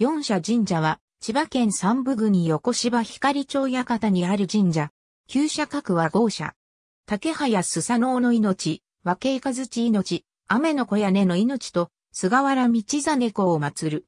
4社神社は、千葉県三部郡横芝光町館にある神社。旧社各は豪社。竹早須佐のの命、和慶和地命、雨の小屋根の命と、菅原道真猫を祀る。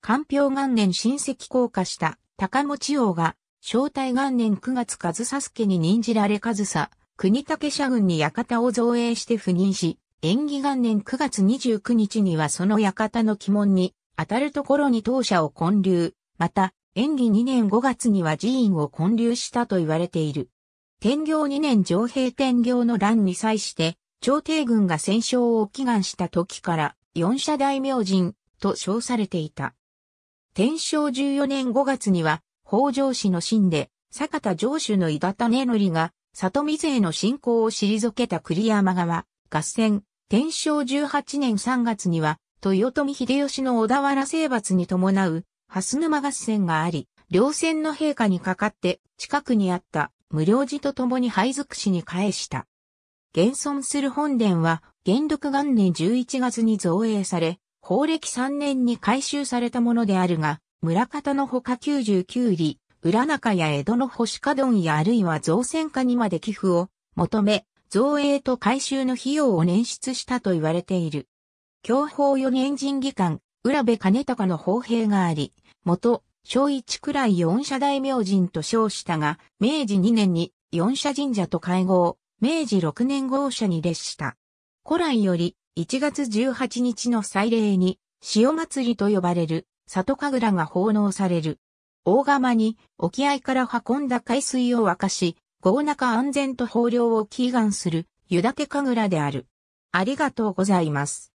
官票元年親戚降下した高持王が、正体元年9月和佐助に任じられ和佐、国武社軍に館を造営して赴任し、縁起元年9月29日にはその館の鬼門に、当たるところに当社を建立、また、演技2年5月には寺院を建立したと言われている。天行2年上平天行の乱に際して、朝廷軍が戦勝を祈願した時から、四社大名人と称されていた。天正14年5月には、北条氏の神で、坂田城主の井田種則が、里見勢の信仰を退けた栗山川、合戦、天正18年3月には、豊臣秀吉の小田原征伐に伴う、蓮沼合戦があり、両戦の陛下にかかって、近くにあった無料寺と共に配属しに返した。現存する本殿は、元禄元年11月に造営され、法暦3年に改修されたものであるが、村方のほか99里、浦中や江戸の星下丼やあるいは造船家にまで寄付を求め、造営と改修の費用を捻出したと言われている。享保四年人議官、浦部兼高の砲兵があり、元、小一くらい四社大名人と称したが、明治二年に四社神社と会合、明治六年号社に列した。古来より1月18日の祭礼に、潮祭りと呼ばれる里神楽が奉納される。大釜に沖合から運んだ海水を沸かし、豪中安全と豊漁を祈願する湯立神楽である。ありがとうございます。